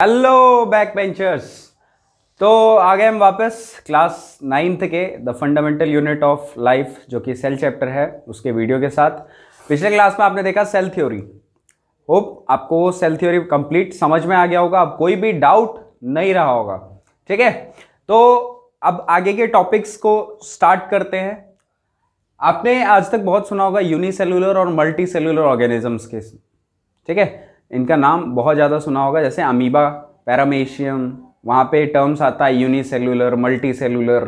hello back benchers तो आ गए हम वापस क्लास नाइन्थ के the fundamental unit of life जो कि सेल चैप्टर है उसके वीडियो के साथ पिछले क्लास में आपने देखा सेल थ्योरी होप आपको वो सेल थ्योरी कंप्लीट समझ में आ गया होगा अब कोई भी डाउट नहीं रहा होगा ठीक है तो अब आगे के टॉपिक्स को स्टार्ट करते हैं आपने आज तक बहुत सुना होगा यूनिसेलुलर और मल्टी सेलुलर ऑर्गेनिजम्स के ठीक है इनका नाम बहुत ज़्यादा सुना होगा जैसे अमीबा पैरामेशियम वहाँ पे टर्म्स आता है यूनिसेलुलर मल्टी सेलुलर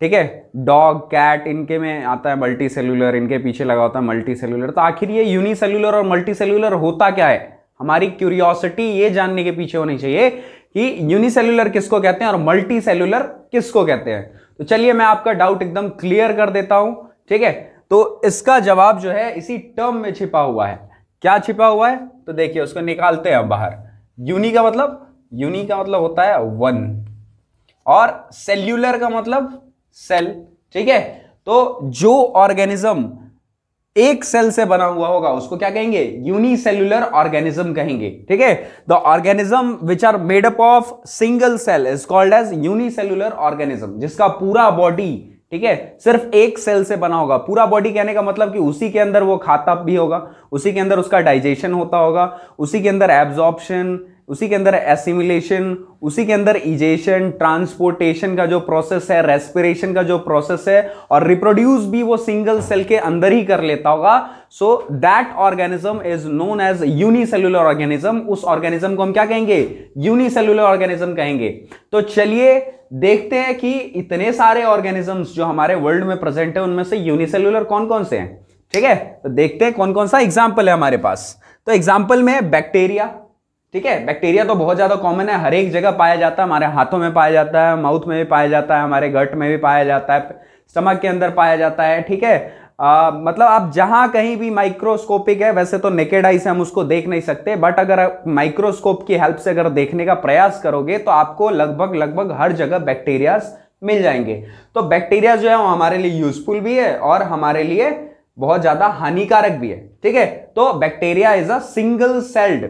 ठीक है डॉग कैट इनके में आता है मल्टी सेलुलर इनके पीछे लगा होता है मल्टी सेलुलर तो आखिर ये यूनिसेलुलर और मल्टी सेलुलर होता क्या है हमारी क्यूरियोसिटी ये जानने के पीछे होनी चाहिए कि यूनिसेलुलर किसको कहते हैं और मल्टी सेलुलर किसको कहते हैं तो चलिए मैं आपका डाउट एकदम क्लियर कर देता हूँ ठीक है तो इसका जवाब जो है इसी टर्म में छिपा हुआ है क्या छिपा हुआ है तो देखिए उसको निकालते हैं बाहर यूनी का मतलब यूनी का मतलब होता है वन और सेल्यूलर का मतलब सेल ठीक है तो जो ऑर्गेनिज्म एक सेल से बना हुआ होगा उसको क्या कहेंगे यूनिसेल्यूलर ऑर्गेनिज्म कहेंगे ठीक है the organism which are made up of single cell is called as unicellular organism जिसका पूरा बॉडी ठीक है सिर्फ एक सेल से बना होगा पूरा बॉडी कहने का मतलब कि उसी के अंदर वो खाता भी होगा उसी के अंदर उसका डाइजेशन होता होगा उसी के अंदर एब्जॉर्प्शन उसी के अंदर एसिमिलेशन उसी के अंदर इजेशन ट्रांसपोर्टेशन का जो प्रोसेस है रेस्पिरेशन का जो प्रोसेस है और रिप्रोड्यूस भी वो सिंगल सेल के अंदर ही कर लेता होगा so that organism is known as unicellular organism उस ऑर्गेनिज्म को हम क्या कहेंगे यूनिसेल्युलर ऑर्गेनिज्म कहेंगे तो चलिए देखते हैं कि इतने सारे ऑर्गेनिजम्स जो हमारे वर्ल्ड में प्रेजेंट है उनमें से यूनिसेल्युलर कौन कौन से हैं ठीक है तो देखते हैं कौन कौन सा एग्जाम्पल है हमारे पास तो एग्जाम्पल में बैक्टीरिया ठीक है बैक्टीरिया तो बहुत ज़्यादा कॉमन है हर एक जगह पाया जाता है हमारे हाथों में पाया जाता है माउथ में भी पाया जाता है हमारे गट में भी पाया जाता है स्टमक के अंदर पाया जाता है ठीक है आ, मतलब आप जहां कहीं भी माइक्रोस्कोपिक है वैसे तो नेकेड आई से हम उसको देख नहीं सकते बट अगर माइक्रोस्कोप की हेल्प से अगर देखने का प्रयास करोगे तो आपको लगभग लगभग हर जगह बैक्टीरिया मिल जाएंगे तो बैक्टीरिया जो है वो हमारे लिए यूजफुल भी है और हमारे लिए बहुत ज़्यादा हानिकारक भी है ठीक है तो bacteria is a single celled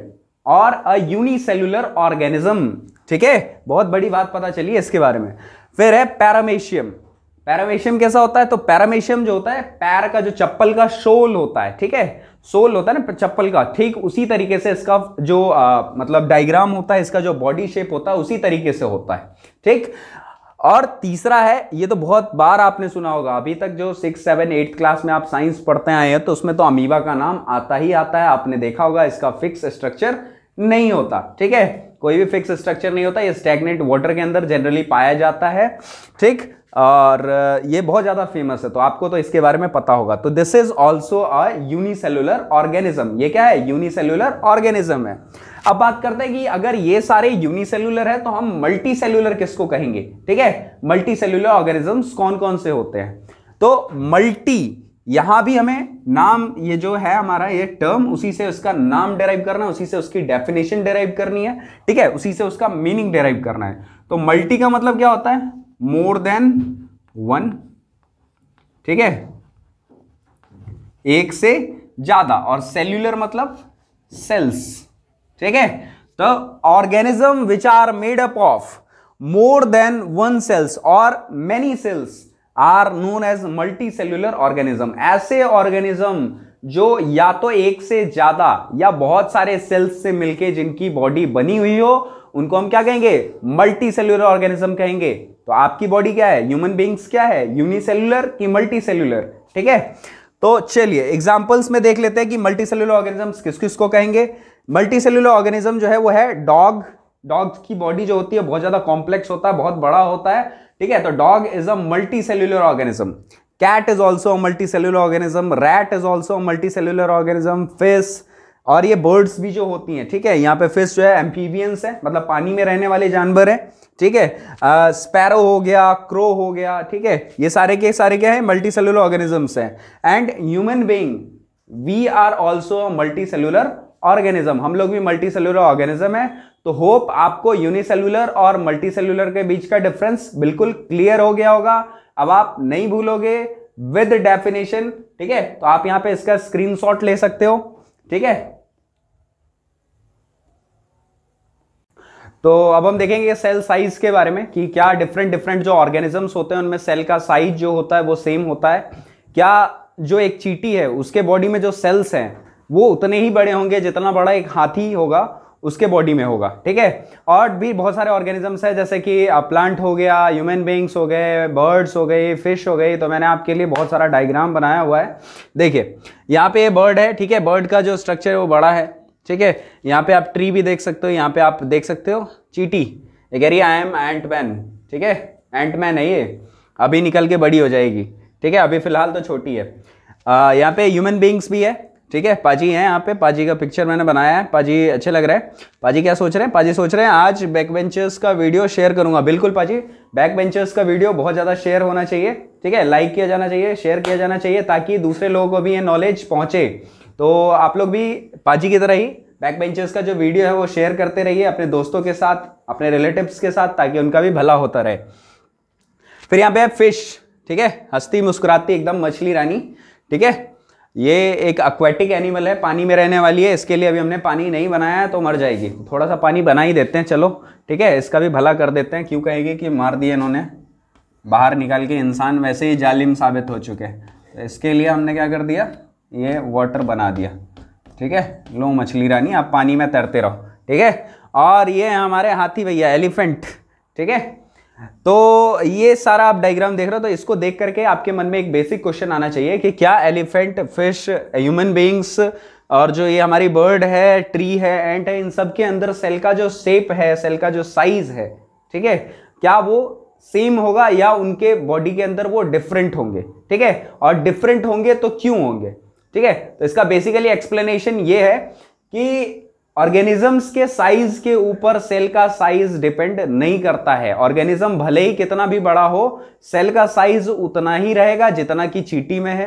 और अ यूनिसेलुलर ऑर्गेनिज्म ठीक है बहुत बड़ी बात पता चली है इसके बारे में फिर है पैरामेशियम पैरामेशियम कैसा होता है तो पैरामेशियम जो होता है पैर का जो चप्पल का शोल होता है ठीक है सोल होता है ना चप्पल का ठीक उसी तरीके से इसका जो आ, मतलब डायग्राम होता है इसका जो बॉडी शेप होता है उसी तरीके से होता है ठीक और तीसरा है ये तो बहुत बार आपने सुना होगा अभी तक जो सिक्स सेवन एट क्लास में आप साइंस पढ़ते आए हैं तो उसमें तो अमीबा का नाम आता ही आता है आपने देखा होगा इसका फिक्स स्ट्रक्चर नहीं होता ठीक है कोई भी फिक्स स्ट्रक्चर नहीं होता ये स्टेग्नेंट वाटर के अंदर जनरली पाया जाता है ठीक और ये बहुत ज़्यादा फेमस है तो आपको तो इसके बारे में पता होगा तो this is also a unicellular organism ये क्या है यूनिसेलुलर ऑर्गेनिज्म है अब बात करते हैं कि अगर ये सारे यूनिसेलुलर है तो हम मल्टी सेलुलर किसको कहेंगे ठीक है मल्टी सेलुलर ऑर्गेनिजम्स कौन कौन से होते हैं तो मल्टी यहां भी हमें नाम ये जो है हमारा ये टर्म उसी से उसका नाम डेराइव करना है उसी से उसकी डेफिनेशन डेराइव करनी है ठीक है उसी से उसका मीनिंग डेराइव करना है तो मल्टी का मतलब क्या होता है मोर देन वन ठीक है एक से ज्यादा और सेल्यूलर मतलब सेल्स ठीक है तो organism which are made up of more than one cells और many cells are known as multi cellular organism ऐसे ऑर्गेनिज्म जो या तो एक से ज्यादा या बहुत सारे सेल्स से मिलके जिनकी बॉडी बनी हुई हो उनको हम क्या कहेंगे मल्टी सेल्यूलर ऑर्गेनिज्म कहेंगे तो आपकी बॉडी क्या है ह्यूमन बींग्स क्या है यूनिसेल्यूलर की मल्टी सेल्यूलर ठीक है तो चलिए एग्जाम्पल्स में देख लेते हैं कि मल्टी सेल्यूलर ऑर्गेनिज्म किस किस को कहेंगे मल्टी सेल्यूलर ऑर्गेनिज्म जो है वो है डॉग डॉग की बॉडी जो होती है बहुत ज़्यादा कॉम्प्लेक्स होता है बहुत बड़ा होता है ठीक है तो dog is a multi cellular organism cat is also a multi cellular organism rat is also a multi cellular organism fish और ये बर्ड्स भी जो होती हैं ठीक है यहाँ पे फिश जो है एम्फीबियंस है मतलब पानी में रहने वाले जानवर है ठीक है स्पैरो हो गया क्रो हो गया ठीक है ये सारे के सारे क्या है मल्टी सेल्यूलर ऑर्गेनिजम्स हैं and human being we are also multi cellular organism हम लोग भी मल्टी सेल्यूलर ऑर्गेनिज्म है तो होप आपको यूनिसेलुलर और मल्टी सेल्यूलर के बीच का डिफरेंस बिल्कुल क्लियर हो गया होगा अब आप नहीं भूलोगे विद डेफिनेशन ठीक है तो आप यहां पे इसका स्क्रीनशॉट ले सकते हो ठीक है तो अब हम देखेंगे सेल साइज के बारे में कि क्या डिफरेंट डिफरेंट जो ऑर्गेनिजम्स होते हैं उनमें सेल का साइज जो होता है वो सेम होता है क्या जो एक चीटी है उसके बॉडी में जो सेल्स हैं वो उतने ही बड़े होंगे जितना बड़ा एक हाथी होगा उसके बॉडी में होगा ठीक है और भी बहुत सारे ऑर्गेनिजम्स है जैसे कि प्लांट हो गया ह्यूमन बींग्स हो गए बर्ड्स हो गए फिश हो गई तो मैंने आपके लिए बहुत सारा डायग्राम बनाया हुआ है देखिए यहाँ पे बर्ड है ठीक है बर्ड का जो स्ट्रक्चर है वो बड़ा है ठीक है यहाँ पे आप ट्री भी देख सकते हो यहाँ पे आप देख सकते हो चीटी ये कह रही आई एम एंट मैन ठीक है एंट मैन है ये अभी निकल के बड़ी हो जाएगी ठीक है अभी फिलहाल तो छोटी है यहाँ पे ह्यूमन बींग्स भी है ठीक है पाजी हैं यहाँ पे पाजी का पिक्चर मैंने बनाया है पाजी अच्छे लग रहा है पाजी क्या सोच रहे हैं पाजी सोच रहे हैं आज बैक बेंचर्स का वीडियो शेयर करूंगा बिल्कुल पाजी बैक बेंचर्स का वीडियो बहुत ज़्यादा शेयर होना चाहिए ठीक है लाइक किया जाना चाहिए शेयर किया जाना चाहिए ताकि दूसरे लोगों को भी ये नॉलेज पहुँचे तो आप लोग भी पाजी की तरह ही बैक बेंचर्स का जो वीडियो है वो शेयर करते रहिए अपने दोस्तों के साथ अपने रिलेटिव्स के साथ ताकि उनका भी भला होता रहे फिर यहाँ पे है फिश ठीक है हस्ती मुस्कुराती एकदम मछली रानी ठीक है ये एक अक्वेटिक एनिमल है पानी में रहने वाली है इसके लिए अभी हमने पानी नहीं बनाया है तो मर जाएगी थोड़ा सा पानी बना ही देते हैं चलो ठीक है इसका भी भला कर देते हैं क्यों कहेगी कि मार दिए इन्होंने बाहर निकाल के इंसान वैसे ही जालिम साबित हो चुके हैं तो इसके लिए हमने क्या कर दिया ये वाटर बना दिया ठीक है लो मछली रानी आप पानी में तैरते रहो ठीक है और ये हमारे हाथी भैया एलिफेंट ठीक है तो ये सारा आप डायग्राम देख रहे हो तो इसको देख करके आपके मन में एक बेसिक क्वेश्चन आना चाहिए कि क्या एलिफेंट फिश ह्यूमन बींग्स और जो ये हमारी बर्ड है ट्री है एंट है इन सब के अंदर सेल का जो शेप है सेल का जो साइज है ठीक है क्या वो सेम होगा या उनके बॉडी के अंदर वो डिफरेंट होंगे ठीक है और डिफरेंट होंगे तो क्यों होंगे ठीक है तो इसका बेसिकली एक्सप्लेनेशन ये है कि ऑर्गेनिजम्स के साइज के ऊपर सेल का साइज डिपेंड नहीं करता है ऑर्गेनिज्म भले ही कितना भी बड़ा हो सेल का साइज उतना ही रहेगा जितना कि चीटी में है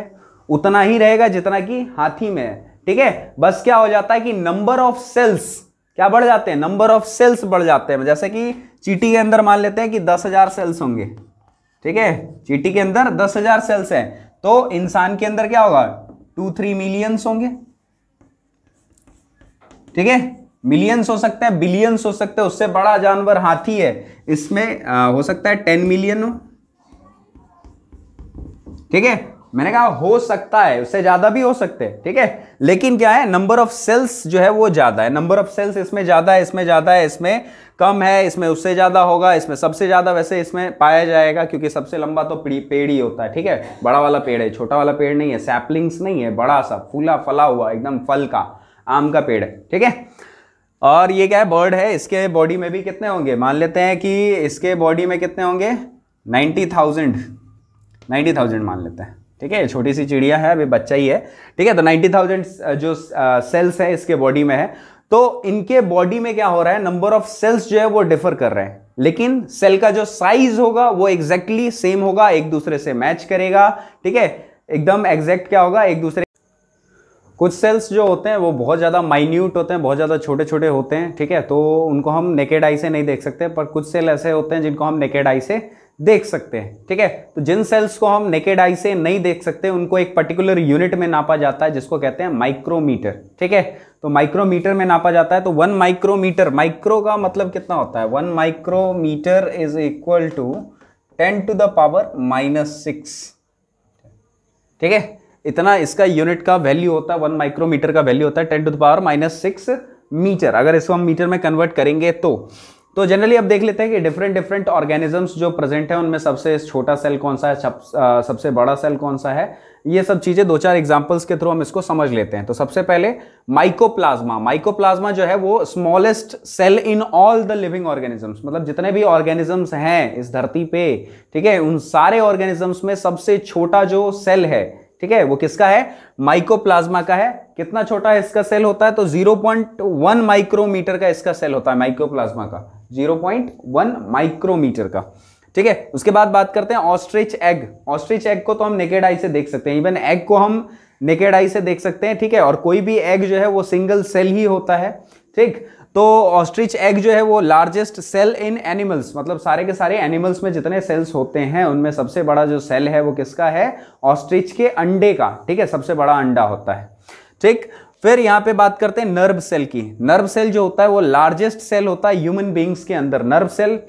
उतना ही रहेगा जितना कि हाथी में है ठीक है बस क्या हो जाता है कि नंबर ऑफ सेल्स क्या बढ़ जाते हैं नंबर ऑफ सेल्स बढ़ जाते हैं जैसे कि चीटी के अंदर मान लेते हैं कि दस हजार सेल्स होंगे ठीक है चीटी के अंदर दस हजार सेल्स हैं तो इंसान के अंदर क्या होगा टू थ्री मिलियंस होंगे ठीक है मिलियंस हो सकता है बिलियंस हो सकता है उससे बड़ा जानवर हाथी है इसमें आ, हो सकता है टेन मिलियन हो ठीक है मैंने कहा हो सकता है उससे ज्यादा भी हो सकते हैं ठीक है लेकिन क्या है नंबर ऑफ सेल्स जो है वो ज्यादा है नंबर ऑफ सेल्स इसमें ज्यादा है इसमें ज्यादा है इसमें कम है इसमें उससे ज्यादा होगा इसमें सबसे ज्यादा वैसे इसमें पाया जाएगा क्योंकि सबसे लंबा तो पेड़ ही होता है ठीक है बड़ा वाला पेड़ है छोटा वाला पेड़ नहीं है सैपलिंग्स नहीं है बड़ा सा फूला फला हुआ एकदम फल का आम का पेड़ है ठीक है और ये क्या है बर्ड है इसके बॉडी में भी कितने होंगे मान लेते हैं कि इसके बॉडी में कितने होंगे नाइन्टी थाउजेंड नाइन्टी थाउजेंड मान लेते हैं ठीक है छोटी सी चिड़िया है अभी बच्चा ही है ठीक है तो नाइन्टी थाउजेंड जो सेल्स हैं इसके बॉडी में है तो इनके बॉडी में क्या हो रहा है नंबर ऑफ सेल्स जो है वो डिफर कर रहे हैं लेकिन सेल का जो साइज होगा वो एग्जैक्टली exactly सेम होगा एक दूसरे से मैच करेगा ठीक है एकदम एग्जैक्ट क्या होगा एक दूसरे कुछ सेल्स जो होते हैं वो बहुत ज़्यादा माइन्यूट होते हैं बहुत ज़्यादा छोटे छोटे होते हैं ठीक है तो उनको हम नेकेड आई से नहीं देख सकते पर कुछ सेल ऐसे होते हैं जिनको हम नेकेड आई से देख सकते हैं ठीक है तो जिन सेल्स को हम नेकेड आई से नहीं देख सकते उनको एक पर्टिकुलर यूनिट में नापा जाता है जिसको कहते हैं माइक्रोमीटर ठीक है तो माइक्रोमीटर में नापा जाता है तो वन माइक्रोमीटर माइक्रो का मतलब कितना होता है one micrometer is equal to ten to the power minus six ठीक है इतना इसका यूनिट का वैल्यू होता है वन माइक्रोमीटर का वैल्यू होता है ten to the power minus six metre अगर इसको हम मीटर में कन्वर्ट करेंगे तो तो जनरली अब देख लेते हैं कि डिफरेंट डिफरेंट ऑर्गेनिजम्स जो प्रेजेंट हैं उनमें सबसे छोटा सेल कौन सा है सबसे बड़ा सेल कौन सा है ये सब चीज़ें दो चार एग्जांपल्स के थ्रू हम इसको समझ लेते हैं तो सबसे पहले माइकोप्लाज्मा माइकोप्लाज्मा जो है वो smallest cell in all the living organisms मतलब जितने भी ऑर्गेनिजम्स हैं इस धरती पे ठीक है उन सारे ऑर्गेनिजम्स में सबसे छोटा जो सेल है ठीक है वो किसका है माइकोप्लाज्मा का है कितना छोटा इसका सेल होता है तो 0.1 माइक्रोमीटर का इसका सेल होता है माइकोप्लाज्मा का 0.1 माइक्रोमीटर का ठीक है उसके बाद बात करते हैं ऑस्ट्रिच एग ऑस्ट्रिच एग को तो हम नेकेड आई से देख सकते हैं इवन एग को हम नेकेड आई से देख सकते हैं ठीक है और कोई भी एग जो है वो सिंगल सेल ही होता है ठीक तो ऑस्ट्रिच एग जो है वो लार्जेस्ट सेल इन एनिमल्स मतलब सारे के सारे एनिमल्स में जितने सेल्स होते हैं उनमें सबसे बड़ा जो सेल है वो किसका है ऑस्ट्रिच के अंडे का ठीक है सबसे बड़ा अंडा होता है ठीक फिर यहाँ पे बात करते हैं नर्व सेल की नर्व सेल जो होता है वो लार्जेस्ट सेल होता है ह्यूमन बींग्स के अंदर नर्व सेल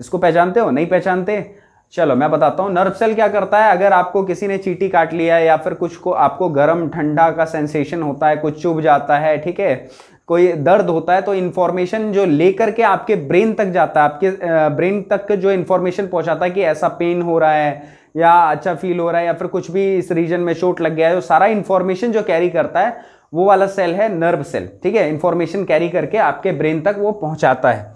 इसको पहचानते हो नहीं पहचानते चलो मैं बताता हूँ नर्व सेल क्या करता है अगर आपको किसी ने चीटी काट लिया या फिर कुछ को आपको गर्म ठंडा का सेंसेशन होता है कुछ चुभ जाता है ठीक है कोई दर्द होता है तो इन्फॉर्मेशन जो लेकर के आपके ब्रेन तक जाता है आपके ब्रेन तक जो इन्फॉर्मेशन पहुंचाता है कि ऐसा पेन हो रहा है या अच्छा फील हो रहा है या फिर कुछ भी इस रीजन में चोट लग गया है तो सारा इन्फॉर्मेशन जो कैरी करता है वो वाला सेल है नर्व सेल ठीक है इन्फॉर्मेशन कैरी करके आपके ब्रेन तक वो पहुंचाता है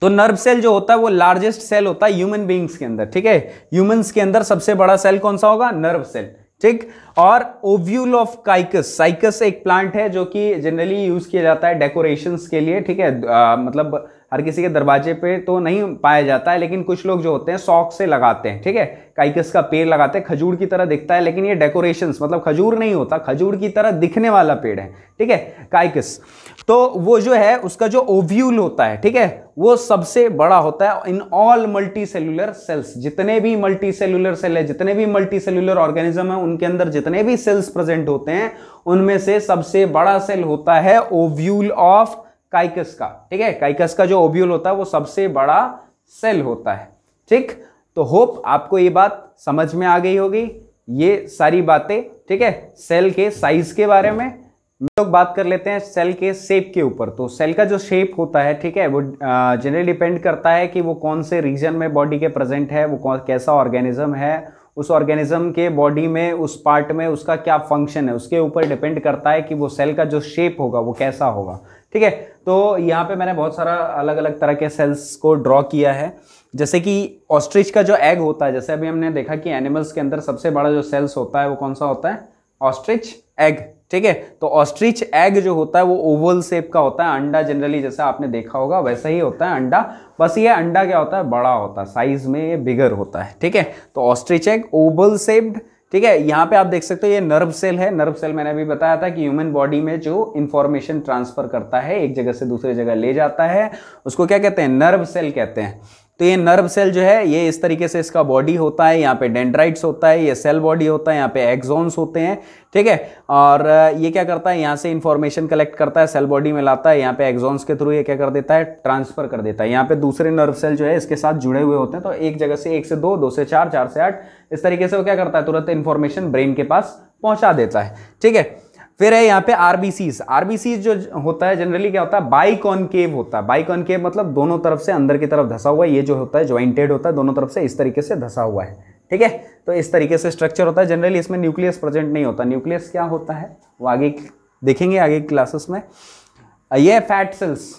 तो नर्व सेल जो होता है वो लार्जेस्ट सेल होता है ह्यूमन बींग्स के अंदर ठीक है ह्यूमन्स के अंदर सबसे बड़ा सेल कौन सा होगा नर्व सेल ठीक और ओव्यूल ऑफ काइकस साइकस एक प्लांट है जो कि जनरली यूज किया जाता है डेकोरेशन के लिए ठीक है आ, मतलब हर किसी के दरवाजे पे तो नहीं पाया जाता है लेकिन कुछ लोग जो होते हैं शौक से लगाते हैं ठीक है काइकस का पेड़ लगाते हैं खजूर की तरह दिखता है लेकिन ये डेकोरेशन मतलब खजूर नहीं होता खजूर की तरह दिखने वाला पेड़ है ठीक है काइकस तो वो जो है उसका जो ओव्यूल होता है ठीक है वो सबसे बड़ा होता है in all multicellular cells जितने भी मल्टी सेलुलर सेल है जितने भी मल्टी सेलुलर ऑर्गेनिज्म है उनके अंदर जितने भी सेल्स प्रेजेंट होते हैं उनमें से सबसे बड़ा सेल होता है ओव्यूल ऑफ काइकस का ठीक है काइकस का जो ओव्यूल होता है वो सबसे बड़ा सेल होता है ठीक तो होप आपको ये बात समझ में आ गई होगी ये सारी बातें ठीक है सेल के साइज के बारे में लोग बात कर लेते हैं सेल के शेप के ऊपर तो सेल का जो शेप होता है ठीक है वो जनरली डिपेंड करता है कि वो कौन से रीजन में बॉडी के प्रेजेंट है वो कौन कैसा ऑर्गेनिज्म है उस ऑर्गेनिज्म के बॉडी में उस पार्ट में उसका क्या फंक्शन है उसके ऊपर डिपेंड करता है कि वो सेल का जो शेप होगा वो कैसा होगा ठीक है तो यहाँ पे मैंने बहुत सारा अलग अलग तरह के सेल्स को ड्रॉ किया है जैसे कि ऑस्ट्रिच का जो एग होता है जैसे अभी हमने देखा कि एनिमल्स के अंदर सबसे बड़ा जो सेल्स होता है वो कौन सा होता है ऑस्ट्रिच एग ठीक है तो ऑस्ट्रिच एग जो होता है वो ओवल शेप का होता है अंडा जनरली जैसा आपने देखा होगा वैसा ही होता है अंडा बस ये अंडा क्या होता है बड़ा होता है साइज में ये बिगर होता है ठीक है तो ऑस्ट्रिच एग ओवल शेप्ड ठीक है यहाँ पे आप देख सकते हो ये नर्व सेल है नर्व सेल मैंने अभी बताया था कि ह्यूमन बॉडी में जो इन्फॉर्मेशन ट्रांसफर करता है एक जगह से दूसरे जगह ले जाता है उसको क्या कहते हैं नर्व सेल कहते हैं तो ये नर्व सेल जो है ये इस तरीके से इसका बॉडी होता है यहाँ पे डेंड्राइट्स होता है ये सेल बॉडी होता है यहाँ पे एक्जोन्स होते हैं ठीक है और ये क्या करता है यहाँ से इन्फॉर्मेशन कलेक्ट करता है सेल बॉडी में लाता है यहाँ पे एक्जोन्स के थ्रू ये क्या कर देता है ट्रांसफर कर देता है यहाँ पे दूसरे नर्व सेल जो है इसके साथ जुड़े हुए होते हैं तो एक जगह से एक से दो दो से चार चार से आठ इस तरीके से वो क्या करता है तुरंत इन्फॉर्मेशन ब्रेन के पास पहुँचा देता है ठीक है फिर है यहाँ पे आरबीसीज आरबीसीज जो होता है जनरली क्या होता है बाइकॉनकेव होता है बाइकॉनकेव मतलब दोनों तरफ से अंदर की तरफ धसा हुआ है ये जो होता है ज्वाइंटेड होता है दोनों तरफ से इस तरीके से धसा हुआ है ठीक है तो इस तरीके से स्ट्रक्चर होता है जनरली इसमें न्यूक्लियस प्रेजेंट नहीं होता न्यूक्लियस क्या होता है वो आगे देखेंगे आगे क्लासेस में ये फैट सेल्स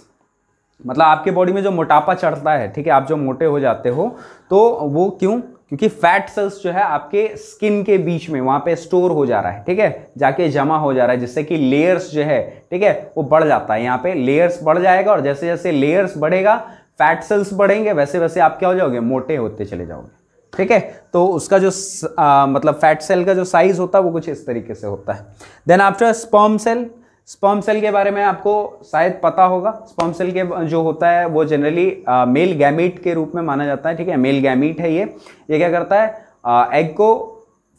मतलब आपके बॉडी में जो मोटापा चढ़ता है ठीक है आप जो मोटे हो जाते हो तो वो क्यों क्योंकि फैट सेल्स जो है आपके स्किन के बीच में वहां पे स्टोर हो जा रहा है ठीक है जाके जमा हो जा रहा है जिससे कि लेयर्स जो है ठीक है वो बढ़ जाता है यहाँ पे लेयर्स बढ़ जाएगा और जैसे जैसे लेयर्स बढ़ेगा फैट सेल्स बढ़ेंगे वैसे वैसे आप क्या हो जाओगे मोटे होते चले जाओगे ठीक है तो उसका जो आ, मतलब फैट सेल का जो साइज होता है वो कुछ इस तरीके से होता है then after sperm cell sperm cell के बारे में आपको शायद पता होगा स्पर्म सेल के जो होता है वो जनरली मेल गैमिट के रूप में माना जाता है ठीक है मेल गैमिट है ये ये क्या करता है आ, एग को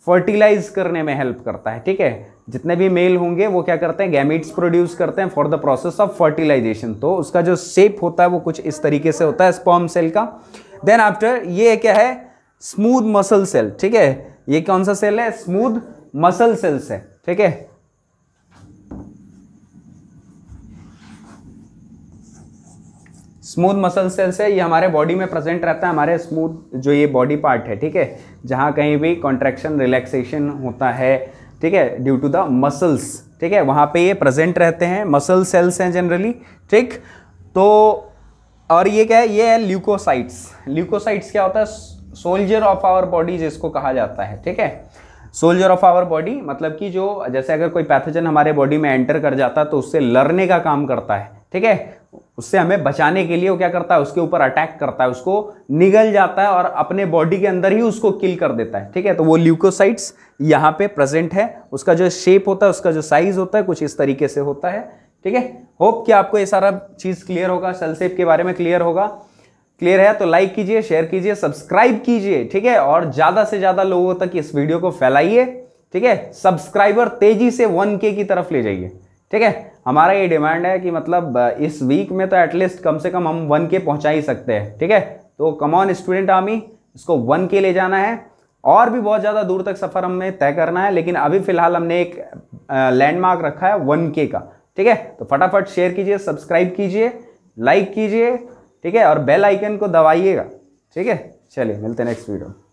फर्टिलाइज करने में हेल्प करता है ठीक है जितने भी मेल होंगे वो क्या करते हैं गैमिट्स प्रोड्यूस करते हैं for the process of fertilisation तो उसका जो शेप होता है वो कुछ इस तरीके से होता है स्पर्म सेल का देन आफ्टर ये क्या है स्मूथ मसल सेल ठीक है ये कौन सा सेल है स्मूथ मसल सेल्स है ठीक है स्मूथ मसल सेल्स है ये हमारे बॉडी में प्रेजेंट रहता है हमारे स्मूथ जो ये बॉडी पार्ट है ठीक है जहाँ कहीं भी कॉन्ट्रैक्शन रिलैक्सेशन होता है ठीक है ड्यू टू द मसल्स ठीक है वहाँ पे ये प्रेजेंट रहते हैं मसल सेल्स हैं जनरली ठीक तो और ये क्या है ये है ल्यूकोसाइट्स ल्यूकोसाइट्स क्या होता है सोल्जर ऑफ आवर बॉडी जिसको कहा जाता है ठीक है सोल्जर ऑफ आवर बॉडी मतलब कि जो जैसे अगर कोई पैथोजन हमारे बॉडी में एंटर कर जाता है तो उससे लड़ने का काम करता है ठीक है उससे हमें बचाने के लिए वो क्या करता है उसके ऊपर अटैक करता है उसको निगल जाता है और अपने बॉडी के अंदर ही उसको किल कर देता है ठीक है तो वो ल्यूकोसाइट्स यहाँ पे प्रेजेंट है उसका जो शेप होता है उसका जो साइज होता है कुछ इस तरीके से होता है ठीक है होप कि आपको ये सारा चीज़ क्लियर होगा सेलसेप के बारे में क्लियर होगा क्लियर है तो लाइक कीजिए शेयर कीजिए सब्सक्राइब कीजिए ठीक है और ज़्यादा से ज़्यादा लोगों तक इस वीडियो को फैलाइए ठीक है सब्सक्राइबर तेज़ी से वन के की तरफ ले जाइए ठीक है हमारा ये डिमांड है कि मतलब इस वीक में तो एटलीस्ट कम से कम हम वन के पहुँचा ही सकते हैं ठीक है तो कमॉन स्टूडेंट आर्मी इसको वन के ले जाना है और भी बहुत ज़्यादा दूर तक सफ़र हमें तय करना है लेकिन अभी फ़िलहाल हमने एक लैंडमार्क रखा है वन के का ठीक है तो फटाफट शेयर कीजिए सब्सक्राइब कीजिए लाइक कीजिए ठीक है और बेल आइकन को दबाइएगा ठीक है चलिए मिलते हैं नेक्स्ट वीडियो